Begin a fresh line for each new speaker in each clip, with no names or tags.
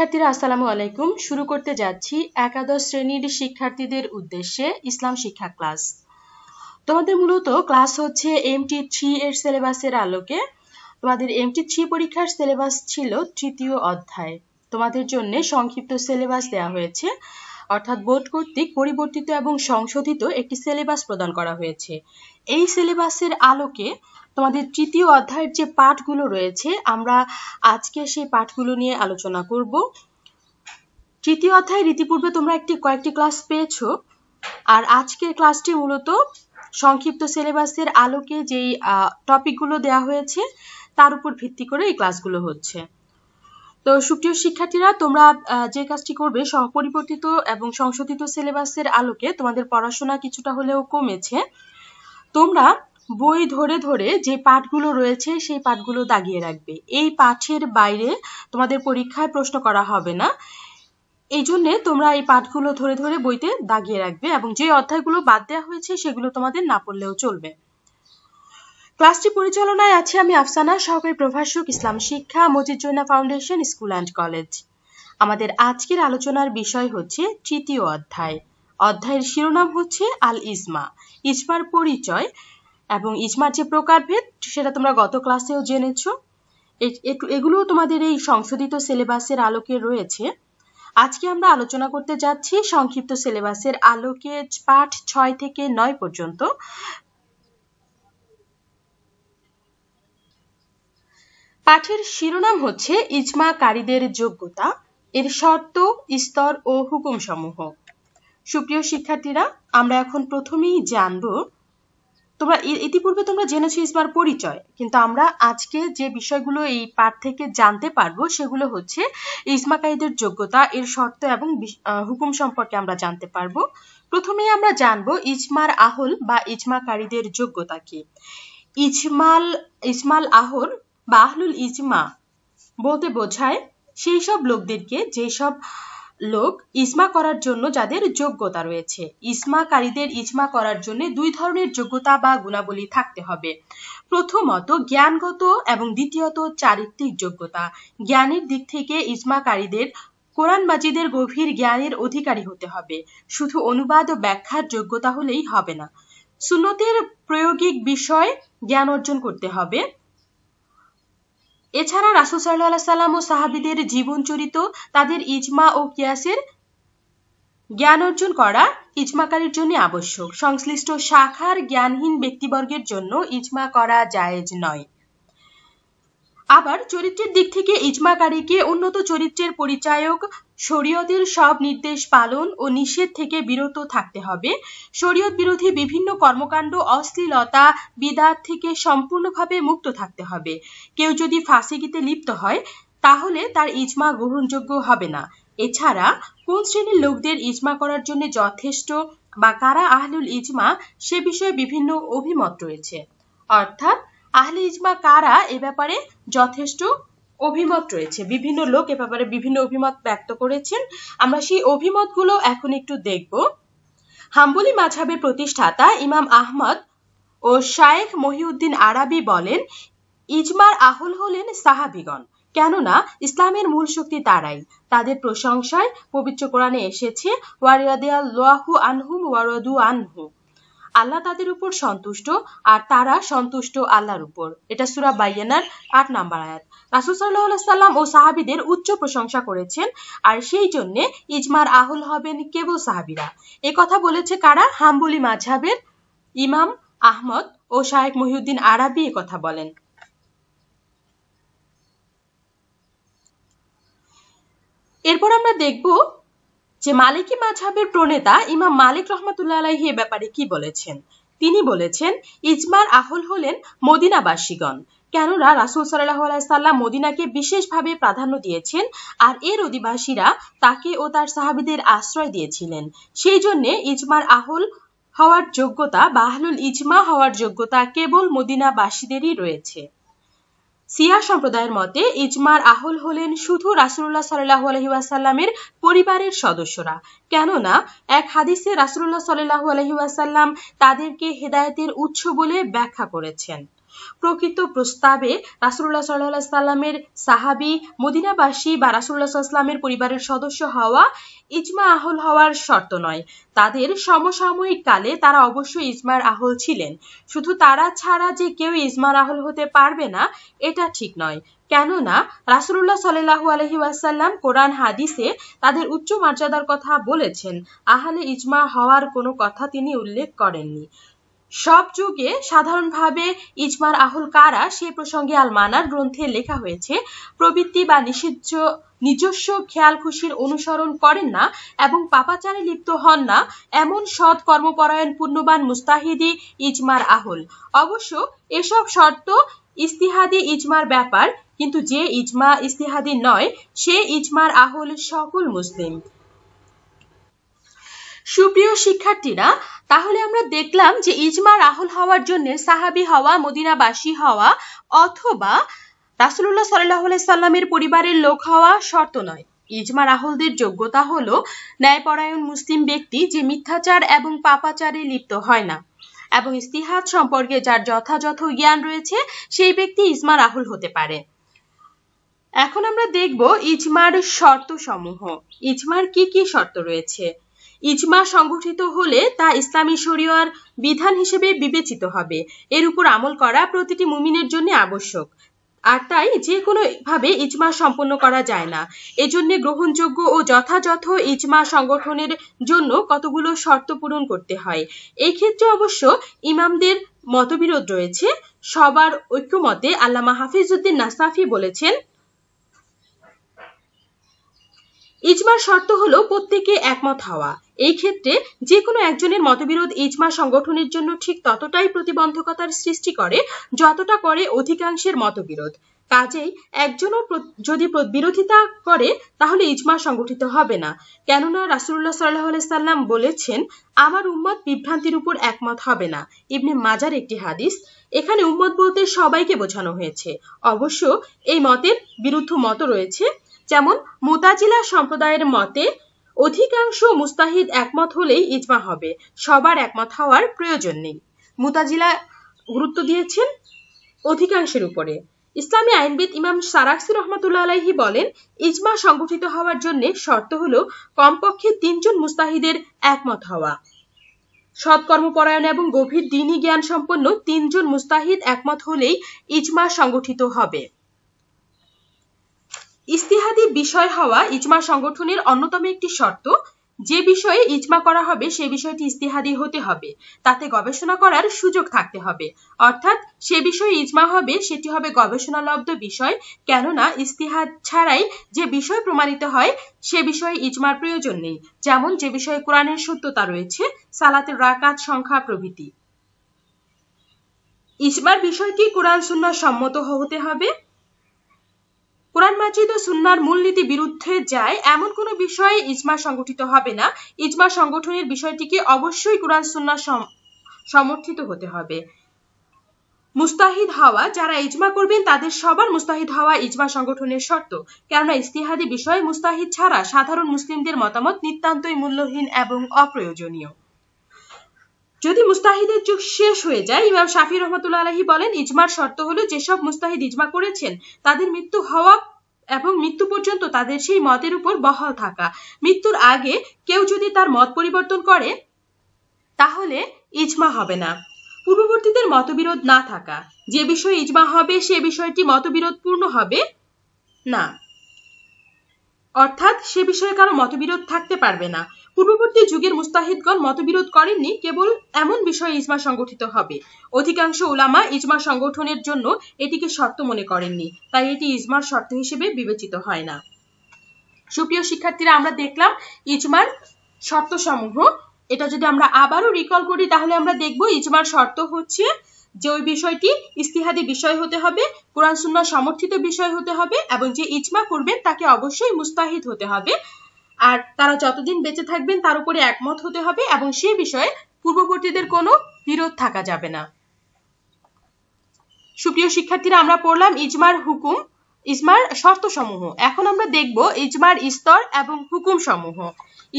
শিক্ষার্থীরা আসসালামু আলাইকুম শুরু করতে যাচ্ছি একাদশ শ্রেণীর শিক্ষার্থীদের উদ্দেশ্যে ইসলাম শিক্ষা ক্লাস তোমাদের মূলত ক্লাস হচ্ছে এম টি থ্রি এর সিলেবাসের আলোকে তোমাদের এম টি থ্রি পরীক্ষার সিলেবাস ছিল তৃতীয় অধ্যায় তোমাদের জন্য সংক্ষিপ্ত সিলেবাস দেওয়া হয়েছে অর্থাৎ বোর্ড কর্তৃক পরিবর্তিত এবং সংশোধিত একটি সিলেবাস প্রদান করা হয়েছে এই সিলেবাসের আলোকে তোমাদের তৃতীয় অধ্যায়ের যে পাঠগুলো রয়েছে আমরা আজকে সেই পাঠগুলো নিয়ে আলোচনা করব তৃতীয় অধ্যায়ের রীতিপূর্বে তোমরা একটি কয়েকটি ক্লাস পেয়েছো আর আজকের ক্লাসটি মূলত সংক্ষিপ্ত সিলেবাসের আলোকে যেই টপিকগুলো দেয়া হয়েছে তার উপর ভিত্তি করে এই ক্লাসগুলো হচ্ছে তো সুপ্রিয় শিক্ষার্থীরা তোমরা যে কাজটি করবে সহপরিবর্তিত এবং সংশোধিত সিলেবাসের আলোকে তোমাদের পড়াশোনা কিছুটা হলেও কমেছে তোমরা বই ধরে ধরে যে পাঠগুলো রয়েছে সেই পাঠগুলো দাগিয়ে রাখবে এই পাঠের বাইরে তোমাদের পরীক্ষায় প্রশ্ন করা হবে না এই জন্যে তোমরা এই পাঠগুলো ধরে ধরে বইতে দাগিয়ে রাখবে এবং যে অধ্যায়গুলো বাদ দেওয়া হয়েছে সেগুলো তোমাদের না পড়লেও চলবে ক্লাসটি পরিচালনায় আছে আমি আফসানা সহকারী প্রভাষক ইসলাম শিক্ষা Majid Joina foundation school and college আমাদের আজকের আলোচনার বিষয় হচ্ছে তৃতীয় অধ্যায় অধ্যায়ের শিরোনাম হচ্ছে আল ইসমা ইসমার পরিচয় এবং ইজমার যে প্রকারভেদ সেটা তোমরা গত ক্লাসেও জেনেছ এগুলোও তোমাদের এই সংশোধিত সিলেবাসের আলোকে রয়েছে আজকে আমরা আলোচনা করতে যাচ্ছি সংক্ষিপ্ত সিলেবাসের আলোকে পাঠ ছয় থেকে নয় পর্যন্ত পাঠের শিরোনাম হচ্ছে ইজমাকারীদের যোগ্যতা এর শর্ত স্তর ও হুকুম সমূহ সুপ্রিয় শিক্ষার্থীরা আমরা এখন প্রথমেই জানব তোমরা ইতিপূর্বে তোমরা জেনেছো ইসবার পরিচয় কিন্তু আমরা আজকে যে বিষয়গুলো এই পাঠ থেকে জানতে পারবো সেগুলো হচ্ছে ইসমাকাইদের যোগ্যতা এর শর্ত এবং হুকুম সম্পর্কে আমরা জানতে পারবো প্রথমে আমরা জানবো ইজমার আহল বা ইজমাকারীদের যোগ্যতা কি ইজমাল ইসমাল আহল বা আহলুল ইজমা বলতে বোঝায় সেই সব লোকদেরকে যেসব আহ লোক ইসমা করার জন্য যাদের যোগ্যতা রয়েছে ইসমাকারীদের ইসমা করার জন্য দুই ধরনের যোগ্যতা বা গুণাবলী থাকতে হবে প্রথমত জ্ঞানগত এবং দ্বিতীয়ত চারিত্রিক যোগ্যতা জ্ঞানের দিক থেকে ইসমাকারীদের কোরআন মাজিদের গভীর জ্ঞানের অধিকারী হতে হবে শুধু অনুবাদ ও ব্যাখ্যার যোগ্যতা হলেই হবে না সুন্নতের প্রয়োগিক বিষয় জ্ঞান অর্জন করতে হবে এছাড়া রাসুল সাল্লাহ সাল্লাম ও সাহাবিদের চরিত তাদের ইজমা ও কিয়াসের জ্ঞান অর্জন করা ইজমাকারীর জন্য আবশ্যক সংশ্লিষ্ট শাখার জ্ঞানহীন ব্যক্তিবর্গের জন্য ইজমা করা জায়েজ নয় আবার চরিত্রের দিক থেকে ইজমাকারীকে উন্নত চরিত্রের পরিচায়ক শরীয়তের সব নির্দেশ পালন ও নিষেধ থেকে বিরত থাকতে হবে শরীয়ত বিরোধী বিভিন্ন কর্মকাণ্ড অশ্লীলতা বিদাত থেকে সম্পূর্ণভাবে মুক্ত থাকতে হবে কেউ যদি ফাঁসিগিতে লিপ্ত হয় তাহলে তার ইজমা গ্রহণযোগ্য হবে না এছাড়া কোন শ্রেণীর লোকদের ইজমা করার জন্য যথেষ্ট বা কারা আহলুল ইজমা সে বিষয়ে বিভিন্ন অভিমত রয়েছে অর্থাৎ আহলে ইজমা কারা এ ব্যাপারে যথেষ্ট অভিমত রয়েছে বিভিন্ন লোক এ ব্যাপারে বিভিন্ন অভিমত ব্যক্ত করেছেন আমরা সেই অভিমতগুলো এখন একটু দেখব হাম্বলি মাঝাবের প্রতিষ্ঠাতা ইমাম আহমদ ও শায়েখ মহিউদ্দিন আরাবি বলেন ইজমার আহুল হলেন সাহাবিগণ কেননা ইসলামের মূল শক্তি তারাই তাদের প্রশংসায় পবিত্র কোরআনে এসেছে লোয়াহু আনহুম ওয়ারদু আনহু আল্লাহ তাদের উপর সন্তুষ্ট আর তারা সন্তুষ্ট আল্লাহর উপর এটা সুরা বাইয়ানার আট নাম্বার আয়াত রাসুল সাল্লাহ সাল্লাম ও সাহাবিদের উচ্চ প্রশংসা করেছেন আর সেই জন্যে ইজমার আহুল হবেন কেবল সাহাবিরা এ কথা বলেছে কারা হাম্বুলি মাঝহাবের ইমাম আহমদ ও শায়েক মহিউদ্দিন আরাবি এ কথা বলেন এরপর আমরা দেখব যে মালিকি মাঝহাবের প্রণেতা ইমাম মালিক রহমাতুল্লাহ আলাইহি এ ব্যাপারে কি বলেছেন তিনি বলেছেন ইজমার আহল হলেন মদিনাবাসীগণ কেননা রাসুল সাল্লাহ আলাইসাল্লাম মদিনাকে বিশেষভাবে প্রাধান্য দিয়েছেন আর এর অধিবাসীরা তাকে ও তার সাহাবিদের আশ্রয় দিয়েছিলেন সেই জন্যে ইজমার আহল হওয়ার যোগ্যতা বাহলুল ইজমা হওয়ার যোগ্যতা কেবল মদিনাবাসীদেরই রয়েছে সিয়া সম্প্রদায়ের মতে ইজমার আহল হলেন শুধু রাসুল্লাহ সাল্লাহ আলহিউসাল্লামের পরিবারের সদস্যরা কেননা এক হাদিসে রাসুল্লাহ সাল্লাহ আলহিউসাল্লাম তাদেরকে হেদায়তের উৎস বলে ব্যাখ্যা করেছেন প্রকৃত প্রস্তাবে রাসুল্লাহ সাল্লাহ সাল্লামের সাহাবি মদিনাবাসী বা রাসুল্লাহ সাল্লামের পরিবারের সদস্য হওয়া ইজমা আহল হওয়ার শর্ত নয় তাদের সমসাময়িক কালে তারা অবশ্যই ইজমার আহল ছিলেন শুধু তারা ছাড়া যে কেউ ইজমার আহল হতে পারবে না এটা ঠিক নয় কেননা রাসুল্লাহ সাল্লাহ আলহি ওয়াসাল্লাম কোরআন হাদিসে তাদের উচ্চ মর্যাদার কথা বলেছেন আহলে ইজমা হওয়ার কোনো কথা তিনি উল্লেখ করেননি সব যুগে সাধারণভাবে ইজমার আহুল কারা সে প্রসঙ্গে আল মানার গ্রন্থে লেখা হয়েছে প্রবৃত্তি বা নিষিদ্ধ নিজস্ব খেয়াল খুশির অনুসরণ করেন না এবং পাপাচারে লিপ্ত হন না এমন সৎ কর্মপরায়ণ পূর্ণবান মুস্তাহিদি ইজমার আহুল অবশ্য এসব শর্ত ইস্তিহাদি ইজমার ব্যাপার কিন্তু যে ইজমা ইস্তিহাদি নয় সে ইজমার আহুল সকল মুসলিম সুপ্রিয় শিক্ষার্থীরা তাহলে আমরা দেখলাম যে ইজমা রাহুল হওয়ার জন্য সাহাবি হওয়া মদিনাবাসী হওয়া অথবা রাসুল্লাহ সাল্লাহ সাল্লামের পরিবারের লোক হওয়া শর্ত নয় ইজমা রাহুলদের যোগ্যতা হল ন্যায়পরায়ণ মুসলিম ব্যক্তি যে মিথ্যাচার এবং পাপাচারে লিপ্ত হয় না এবং ইস্তিহাদ সম্পর্কে যার যথাযথ জ্ঞান রয়েছে সেই ব্যক্তি ইজমা রাহুল হতে পারে এখন আমরা দেখব ইজমার শর্ত সমূহ ইজমার কি কি শর্ত রয়েছে ইজমা সংগঠিত হলে তা ইসলামী শরীয়র বিধান হিসেবে বিবেচিত হবে এর উপর আমল করা প্রতিটি মুমিনের জন্য আবশ্যক আর তাই যে কোনো ভাবে ইজমা সম্পন্ন করা যায় না এজন্য গ্রহণযোগ্য ও যথাযথ ইজমা সংগঠনের জন্য কতগুলো শর্ত পূরণ করতে হয় এই ক্ষেত্রে অবশ্য ইমামদের মতবিরোধ রয়েছে সবার ঐক্যমতে আল্লামা হাফিজউদ্দিন নাসাফি বলেছেন ইজমার শর্ত হলো প্রত্যেকে একমত হওয়া এই ক্ষেত্রে যে কোনো একজনের মতবিরোধ ইজমা সংগঠনের জন্য ঠিক ততটাই প্রতিবন্ধকতার সৃষ্টি করে যতটা করে অধিকাংশের মতবিরোধ কাজেই একজনও যদি বিরোধিতা করে তাহলে ইজমা সংগঠিত হবে না কেননা রাসুল্লাহ সাল্লাহ সাল্লাম বলেছেন আমার উম্মত বিভ্রান্তির উপর একমত হবে না ইবনে মাজার একটি হাদিস এখানে উম্মত বলতে সবাইকে বোঝানো হয়েছে অবশ্য এই মতের বিরুদ্ধ মত রয়েছে যেমন মোতাজিলা সম্প্রদায়ের মতে অধিকাংশ মুস্তাহিদ একমত হলেই ইজমা হবে সবার একমত হওয়ার প্রয়োজন নেই মুতাজিলা গুরুত্ব দিয়েছেন অধিকাংশের উপরে ইসলামী আইনবিদ ইমাম সারাক্সি রহমতুল্লা আলাহি বলেন ইজমা সংগঠিত হওয়ার জন্য শর্ত হল কমপক্ষে তিনজন মুস্তাহিদের একমত হওয়া সৎকর্মপরায়ণ এবং গভীর দিনই জ্ঞান সম্পন্ন তিনজন মুস্তাহিদ একমত হলেই ইজমা সংগঠিত হবে ইস্তিহাদি বিষয় হওয়া ইজমা সংগঠনের অন্যতম একটি শর্ত যে বিষয়ে ইজমা করা হবে সে বিষয়টি ইস্তিহাদি হতে হবে তাতে গবেষণা করার সুযোগ থাকতে হবে অর্থাৎ সে বিষয়ে ইজমা হবে সেটি হবে গবেষণালব্ধ বিষয় কেননা ইস্তিহাদ ছাড়াই যে বিষয় প্রমাণিত হয় সে বিষয়ে ইজমার প্রয়োজন নেই যেমন যে বিষয়ে কোরআনের সত্যতা রয়েছে সালাতের রাকাত সংখ্যা প্রভৃতি ইজমার বিষয়টি কোরআন সুন্নাহ সম্মত হতে হবে কোরআন মাজিদ ও সুন্নার মূলনীতি বিরুদ্ধে যায় এমন কোনো বিষয়ে ইজমা সংগঠিত হবে না ইজমা সংগঠনের বিষয়টিকে অবশ্যই কোরআন সুন্না সমর্থিত হতে হবে মুস্তাহিদ হওয়া যারা ইজমা করবেন তাদের সবার মুস্তাহিদ হওয়া ইজমা সংগঠনের শর্ত কেননা ইস্তিহাদি বিষয়ে মুস্তাহিদ ছাড়া সাধারণ মুসলিমদের মতামত নিতান্তই মূল্যহীন এবং অপ্রয়োজনীয় যদি মুস্তাহিদের যুগ শেষ হয়ে যায় ইমাম শাফি রহমতুল্লা আলহী বলেন ইজমার শর্ত হলো যেসব মুস্তাহিদ ইজমা করেছেন তাদের মৃত্যু হওয়া এবং মৃত্যু পর্যন্ত তাদের সেই মতের উপর বহাল থাকা মৃত্যুর আগে কেউ যদি তার মত পরিবর্তন করে তাহলে ইজমা হবে না পূর্ববর্তীদের মতবিরোধ না থাকা যে বিষয়ে ইজমা হবে সে বিষয়টি মতবিরোধপূর্ণ হবে না অর্থাৎ সে বিষয়ে কারো মতবিরোধ থাকতে পারবে না পূর্ববর্তী যুগের মুস্তাহিদগণ মতবিরোধ করেননি কেবল এমন বিষয়ে ইজমা সংগঠিত হবে অধিকাংশ ওলামা ইজমা সংগঠনের জন্য এটিকে শর্ত মনে করেননি তাই এটি ইজমার শর্ত হিসেবে বিবেচিত হয় না সুপ্রিয় শিক্ষার্থীরা আমরা দেখলাম ইজমার শর্ত সমূহ এটা যদি আমরা আবারও রিকল করি তাহলে আমরা দেখব ইজমার শর্ত হচ্ছে যে ওই বিষয়টি ইস্তিহাদি বিষয় হতে হবে কোরআন সুন্না সমর্থিত বিষয় হতে হবে এবং যে ইজমা করবেন তাকে অবশ্যই মুস্তাহিদ হতে হবে আর তারা যতদিন বেঁচে থাকবেন তার উপরে একমত হতে হবে এবং সে বিষয়ে পূর্ববর্তীদের কোনো বিরোধ থাকা যাবে না সুপ্রিয় শিক্ষার্থীরা আমরা পড়লাম ইজমার হুকুম ইজমার শর্ত সমূহ এখন আমরা দেখব ইজমার স্তর এবং হুকুম সমূহ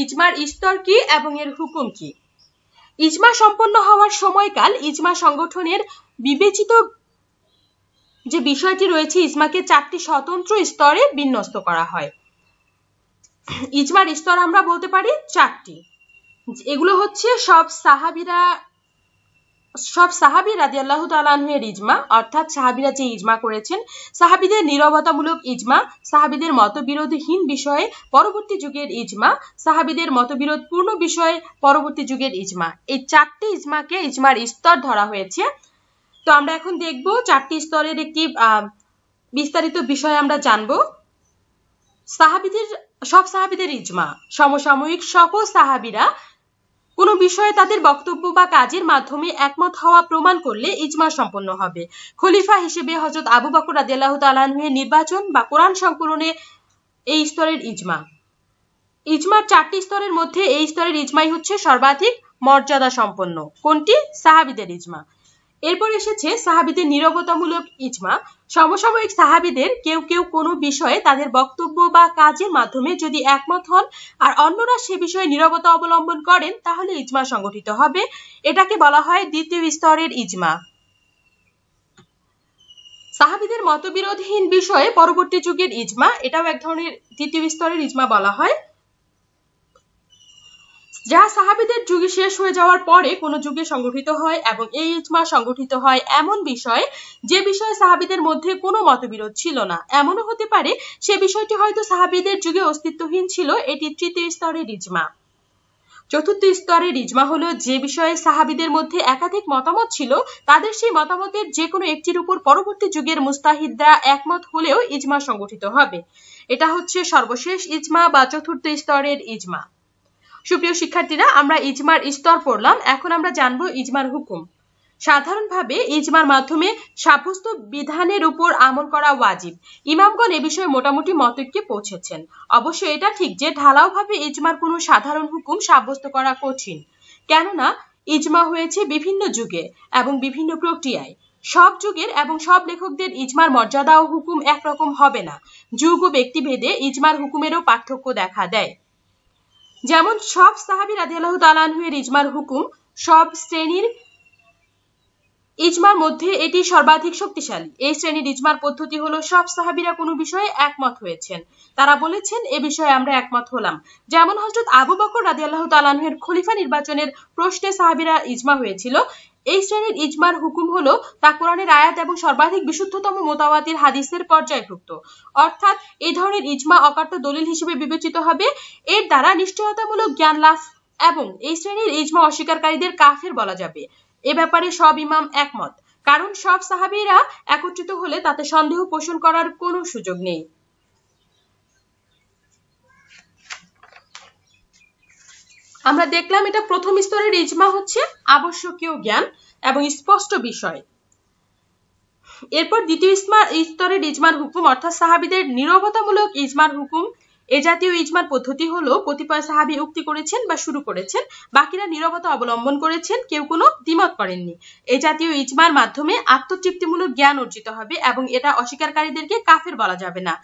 ইজমার স্তর কি এবং এর হুকুম কি ইজমা সম্পন্ন হওয়ার সময়কাল ইজমা সংগঠনের বিবেচিত যে বিষয়টি রয়েছে ইজমাকে চারটি স্বতন্ত্র স্তরে বিন্যস্ত করা হয় ইজমার স্তর আমরা বলতে পারি চারটি এগুলো হচ্ছে সব সাহাবিরা সব সাহাবি রাজি আল্লাহ তালের ইজমা অর্থাৎ সাহাবিরা যে ইজমা করেছেন সাহাবিদের নিরবতামূলক ইজমা সাহাবিদের মতবিরোধহীন বিষয়ে পরবর্তী যুগের ইজমা সাহাবিদের মতবিরোধপূর্ণ বিষয়ে পরবর্তী যুগের ইজমা এই চারটি ইজমাকে ইজমার স্তর ধরা হয়েছে তো আমরা এখন দেখব চারটি স্তরের একটি বিস্তারিত বিষয় আমরা জানবো সাহাবিদের সব সাহাবিদের ইজমা সমসাময়িক সকল সাহাবিরা কোনো বিষয়ে তাদের বক্তব্য বা কাজের মাধ্যমে একমত হওয়া প্রমাণ করলে ইজমা সম্পন্ন হবে খলিফা হিসেবে হজরত আবু বকর রাজিয়াল্লাহ তালানহের নির্বাচন বা কোরআন সংকলনে এই স্তরের ইজমা ইজমার চারটি স্তরের মধ্যে এই স্তরের ইজমাই হচ্ছে সর্বাধিক মর্যাদা সম্পন্ন কোনটি সাহাবিদের ইজমা এরপর এসেছে সাহাবিদের নিরবতামূলক ইজমা সমসাময়িক সাহাবিদের কেউ কেউ কোনো বিষয়ে তাদের বক্তব্য বা কাজের মাধ্যমে যদি একমত হন আর অন্যরা সে বিষয়ে নিরবতা অবলম্বন করেন তাহলে ইজমা সংগঠিত হবে এটাকে বলা হয় দ্বিতীয় স্তরের ইজমা সাহাবিদের মতবিরোধহীন বিষয়ে পরবর্তী যুগের ইজমা এটাও এক ধরনের দ্বিতীয় স্তরের ইজমা বলা হয় যা সাহাবিদের যুগে শেষ হয়ে যাওয়ার পরে কোনো যুগে সংগঠিত হয় এবং এই ইজমা সংগঠিত হয় এমন বিষয় যে বিষয়ে সাহাবিদের মধ্যে কোনো মতবিরোধ ছিল না এমনও হতে পারে সে বিষয়টি হয়তো সাহাবিদের যুগে অস্তিত্বহীন ছিল এটি তৃতীয় স্তরের ইজমা চতুর্থ স্তরের ইজমা হলো যে বিষয়ে সাহাবিদের মধ্যে একাধিক মতামত ছিল তাদের সেই মতামতের যে কোনো একটির উপর পরবর্তী যুগের মুস্তাহিদরা একমত হলেও ইজমা সংগঠিত হবে এটা হচ্ছে সর্বশেষ ইজমা বা চতুর্থ স্তরের ইজমা সুপ্রিয় শিক্ষার্থীরা আমরা ইজমার স্তর পড়লাম এখন আমরা জানবো ইজমার হুকুম সাধারণভাবে ইজমার মাধ্যমে সাব্যস্ত বিধানের উপর আমল করা ওয়াজিব ইমামগণ এ বিষয়ে মোটামুটি মতৈক্যে পৌঁছেছেন অবশ্য এটা ঠিক যে ঢালাওভাবে ইজমার কোনো সাধারণ হুকুম সাব্যস্ত করা কঠিন কেননা ইজমা হয়েছে বিভিন্ন যুগে এবং বিভিন্ন প্রক্রিয়ায় সব যুগের এবং সব লেখকদের ইজমার মর্যাদা ও হুকুম একরকম হবে না যুগ ও ব্যক্তিভেদে ইজমার হুকুমেরও পার্থক্য দেখা দেয় যেমন সব সাহাবি রাজি আল্লাহ তালানহুয়ের ইজমার হুকুম সব শ্রেণীর ইজমার মধ্যে এটি সর্বাধিক শক্তিশালী এই শ্রেণীর ইজমার পদ্ধতি হলো সব সাহাবিরা কোনো বিষয়ে একমত হয়েছেন তারা বলেছেন এ বিষয়ে আমরা একমত হলাম যেমন হজরত আবু বকর রাজি আল্লাহ তালানহের খলিফা নির্বাচনের প্রশ্নে সাহাবিরা ইজমা হয়েছিল এই শ্রেণীর ইজমার হুকুম হল তা কোরআনের আয়াত এবং সর্বাধিক বিশুদ্ধতম মোতাবাতির হাদিসের পর্যায়ভুক্ত অর্থাৎ এই ধরনের ইজমা অকাট্য দলিল হিসেবে বিবেচিত হবে এর দ্বারা নিশ্চয়তামূলক জ্ঞান লাভ এবং এই শ্রেণীর ইজমা অস্বীকারীদের কাফের বলা যাবে এ ব্যাপারে সব ইমাম একমত কারণ সব সাহাবিরা একত্রিত হলে তাতে সন্দেহ পোষণ করার কোনো সুযোগ নেই আমরা দেখলাম এটা প্রথম স্তরের ইজমা হচ্ছে আবশ্যকীয় জ্ঞান এবং স্পষ্ট বিষয় এরপর দ্বিতীয় স্তরের ইজমার হুকুম অর্থাৎ সাহাবিদের নিরবতামূলক ইজমার হুকুম এ জাতীয় ইজমার পদ্ধতি হল কতিপয় সাহাবি উক্তি করেছেন বা শুরু করেছেন বাকিরা নিরবতা অবলম্বন করেছেন কেউ কোনো দ্বিমত করেননি এ জাতীয় ইজমার মাধ্যমে আত্মতৃপ্তিমূলক জ্ঞান অর্জিত হবে এবং এটা অস্বীকারীদেরকে কাফের বলা যাবে না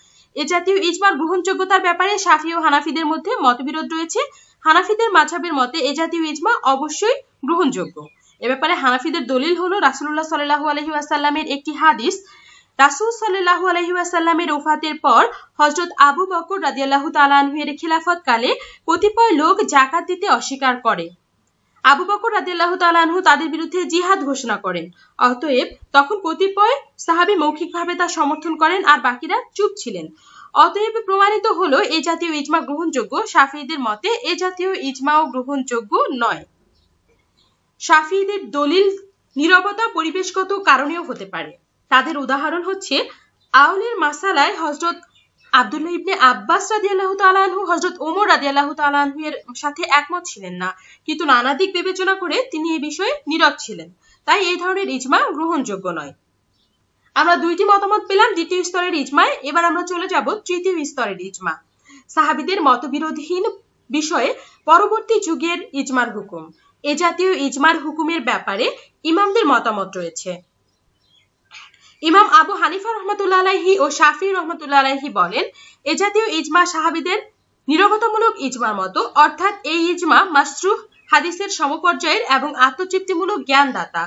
এ জাতীয় ইজমার গ্রহণযোগ্যতার ব্যাপারে সাফি ও হানাফিদের মধ্যে মতবিরোধ রয়েছে হানাফিদের মাঝাবের মতে এ জাতীয় ইজমা অবশ্যই গ্রহণযোগ্য এ ব্যাপারে হানাফিদের দলিল হলো রাসুল্লাহ সাল্লাহ আলহি আসাল্লামের একটি হাদিস রাসুল সাল্লাহ আলহি আসাল্লামের ওফাতের পর হজরত আবু বকর রাজিয়াল্লাহ খিলাফত কালে কতিপয় লোক জাকাত দিতে অস্বীকার করে আবু বকর রাজিয়াল্লাহ তালাহু তাদের বিরুদ্ধে জিহাদ ঘোষণা করেন অতএব তখন কতিপয় সাহাবি মৌখিকভাবে তা সমর্থন করেন আর বাকিরা চুপ ছিলেন অতএব প্রমাণিত হলো এ জাতীয় ইজমা গ্রহণযোগ্য সাফিদের মতে এ জাতীয় ইজমাও গ্রহণযোগ্য নয় সাফিদের দলিল নিরবতা পরিবেশগত কারণেও হতে পারে তাদের উদাহরণ হচ্ছে আউলের মাসালায় হজরত আবদুল্লাহ ইবনে আব্বাস রাজি আল্লাহ আনহু হজরত ওমর রাজি আল্লাহ আনহু এর সাথে একমত ছিলেন না কিন্তু নানা দিক বিবেচনা করে তিনি এ বিষয়ে নীরব ছিলেন তাই এই ধরনের ইজমা গ্রহণযোগ্য নয় আমরা দুইটি মতামত পেলাম দ্বিতীয় স্তরের ইজমায় এবার আমরা চলে যাব তৃতীয় স্তরের ইজমা সাহাবিদের মতবিরোধহীন বিষয়ে পরবর্তী যুগের ইজমার হুকুম এ জাতীয় ইজমার হুকুমের ব্যাপারে ইমামদের মতামত রয়েছে ইমাম আবু হানিফা রহমতুল্লা আলাহি ও শাফি রহমতুল্লা আলাহি বলেন এ জাতীয় ইজমা সাহাবিদের নিরবতামূলক ইজমার মতো অর্থাৎ এই ইজমা মাসরুহ হাদিসের সমপর্যায়ের এবং আত্মতৃপ্তিমূলক জ্ঞানদাতা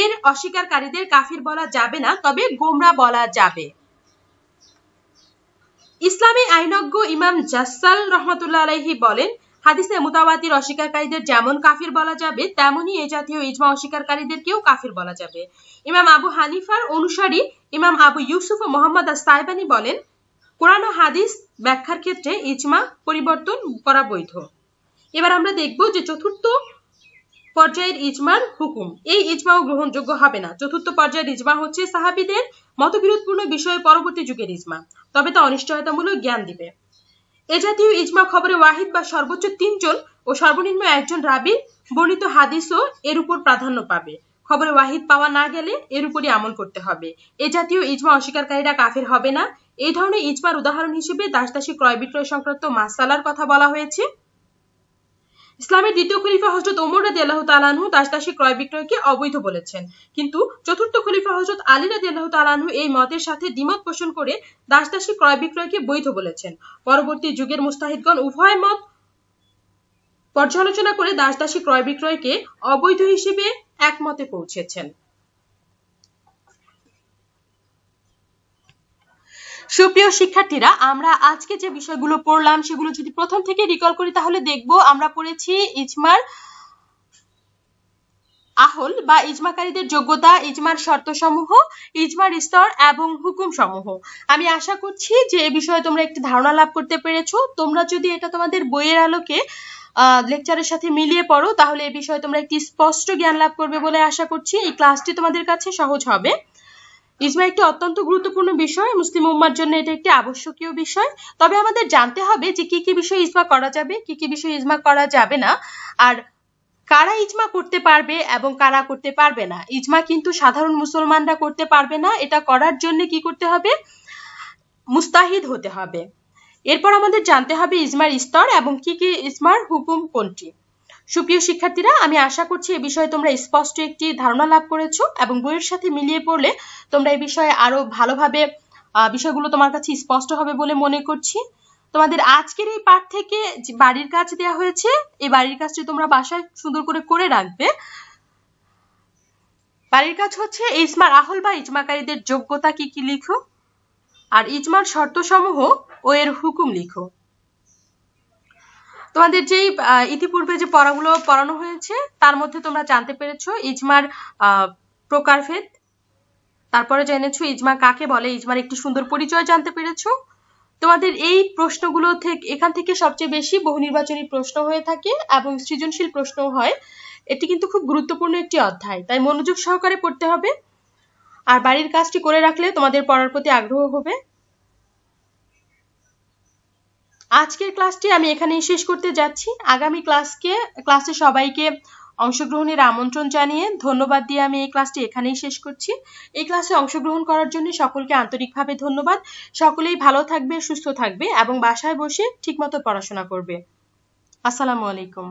এর অস্বীকারীদের কাফির বলা যাবে না তবে গোমরা বলা যাবে ইসলামী আইনজ্ঞ ইমাম জাসাল রহমতুল্লাহ আলহি বলেন হাদিসে মুতাওয়াতির অস্বীকারীদের যেমন কাফির বলা যাবে তেমনই এ জাতীয় ইজমা অস্বীকারীদেরকেও কাফির বলা যাবে ইমাম আবু হানিফার অনুসারী ইমাম আবু ইউসুফ ও মোহাম্মদ সাইবানি বলেন কোরআন ও হাদিস ব্যাখ্যার ক্ষেত্রে ইজমা পরিবর্তন করা বৈধ এবার আমরা দেখব যে চতুর্থ পর্যায়ের ইজমার হুকুম এই ইজমাও গ্রহণযোগ্য হবে না চতুর্থ পর্যায়ের ইজমা হচ্ছে সাহাবিদের মতবিরোধপূর্ণ বিষয়ে পরবর্তী যুগের ইজমা তবে তা অনিশ্চয়তামূলক জ্ঞান দিবে এ জাতীয় ইজমা খবরে ওয়াহিদ বা সর্বোচ্চ তিনজন ও সর্বনিম্ন একজন রাবি বর্ণিত হাদিসও এর উপর প্রাধান্য পাবে খবরে ওয়াহিদ পাওয়া না গেলে এর উপরই আমল করতে হবে এ জাতীয় ইজমা অস্বীকারীরা কাফের হবে না এই ধরনের ইজমার উদাহরণ হিসেবে দাস দাসী ক্রয় বিক্রয় সংক্রান্ত মাসালার কথা বলা হয়েছে ইসলামের দ্বিতীয় খলিফা হজরত ওমর রাজি আল্লাহ তালানহু দাসদাসী ক্রয় বিক্রয়কে অবৈধ বলেছেন কিন্তু চতুর্থ খলিফা হজরত আলী রাজি আল্লাহ তালানহু এই মতের সাথে দ্বিমত পোষণ করে দাস দাসদাসী ক্রয় বিক্রয়কে বৈধ বলেছেন পরবর্তী যুগের মুস্তাহিদগণ উভয় মত পর্যালোচনা করে দাস দাসী ক্রয় বিক্রয়কে অবৈধ হিসেবে একমতে পৌঁছেছেন সুপ্রিয় শিক্ষার্থীরা আমরা আজকে যে বিষয়গুলো পড়লাম সেগুলো যদি প্রথম থেকে রিকল করি তাহলে দেখব আমরা পড়েছি ইজমার আহল বা ইজমাকারীদের যোগ্যতা ইজমার সমূহ ইজমার স্তর এবং হুকুম সমূহ আমি আশা করছি যে এ বিষয়ে তোমরা একটি ধারণা লাভ করতে পেরেছো তোমরা যদি এটা তোমাদের বইয়ের আলোকে লেকচারের সাথে মিলিয়ে পড়ো তাহলে এ বিষয়ে তোমরা একটি স্পষ্ট জ্ঞান লাভ করবে বলে আশা করছি এই ক্লাসটি তোমাদের কাছে সহজ হবে ইজমা একটি অত্যন্ত গুরুত্বপূর্ণ বিষয় মুসলিম উম্মার জন্য এটা একটি আবশ্যকীয় বিষয় তবে আমাদের জানতে হবে যে কি কি বিষয় ইজমা করা যাবে কি কি বিষয় ইজমা করা যাবে না আর কারা ইজমা করতে পারবে এবং কারা করতে পারবে না ইজমা কিন্তু সাধারণ মুসলমানরা করতে পারবে না এটা করার জন্য কি করতে হবে মুস্তাহিদ হতে হবে এরপর আমাদের জানতে হবে ইজমার স্তর এবং কি কি ইজমার হুকুম কোনটি সুপ্রিয় শিক্ষার্থীরা আমি আশা করছি এ বিষয়ে তোমরা স্পষ্ট একটি ধারণা লাভ করেছো এবং বইয়ের সাথে মিলিয়ে পড়লে তোমরা এই বিষয়ে আরো ভালোভাবে বিষয়গুলো তোমার কাছে স্পষ্ট হবে বলে মনে করছি তোমাদের আজকের এই পাঠ থেকে বাড়ির কাজ দেওয়া হয়েছে এই বাড়ির কাজটি তোমরা বাসায় সুন্দর করে করে রাখবে বাড়ির কাজ হচ্ছে ইজমা আহল বা ইজমাকারীদের যোগ্যতা কি কি লিখো আর ইজমার শর্তসমূহ ও এর হুকুম লিখো তোমাদের যেই ইতিপূর্বে যে পড়াগুলো পড়ানো হয়েছে তার মধ্যে তোমরা জানতে পেরেছো ইজমার প্রকারভেদ তারপরে জেনেছো ইজমা কাকে বলে ইজমার একটি সুন্দর পরিচয় জানতে পেরেছো তোমাদের এই প্রশ্নগুলো থেকে এখান থেকে সবচেয়ে বেশি বহু নির্বাচনী প্রশ্ন হয়ে থাকে এবং সৃজনশীল প্রশ্ন হয় এটি কিন্তু খুব গুরুত্বপূর্ণ একটি অধ্যায় তাই মনোযোগ সহকারে পড়তে হবে আর বাড়ির কাজটি করে রাখলে তোমাদের পড়ার প্রতি আগ্রহ হবে আজকের ক্লাসটি আমি এখানেই শেষ করতে যাচ্ছি আগামী ক্লাসকে ক্লাসে সবাইকে অংশগ্রহণের আমন্ত্রণ জানিয়ে ধন্যবাদ দিয়ে আমি এই ক্লাসটি এখানেই শেষ করছি এই ক্লাসে অংশগ্রহণ করার জন্য সকলকে আন্তরিকভাবে ধন্যবাদ সকলেই ভালো থাকবে সুস্থ থাকবে এবং বাসায় বসে ঠিকমতো পড়াশোনা করবে আসসালামু আলাইকুম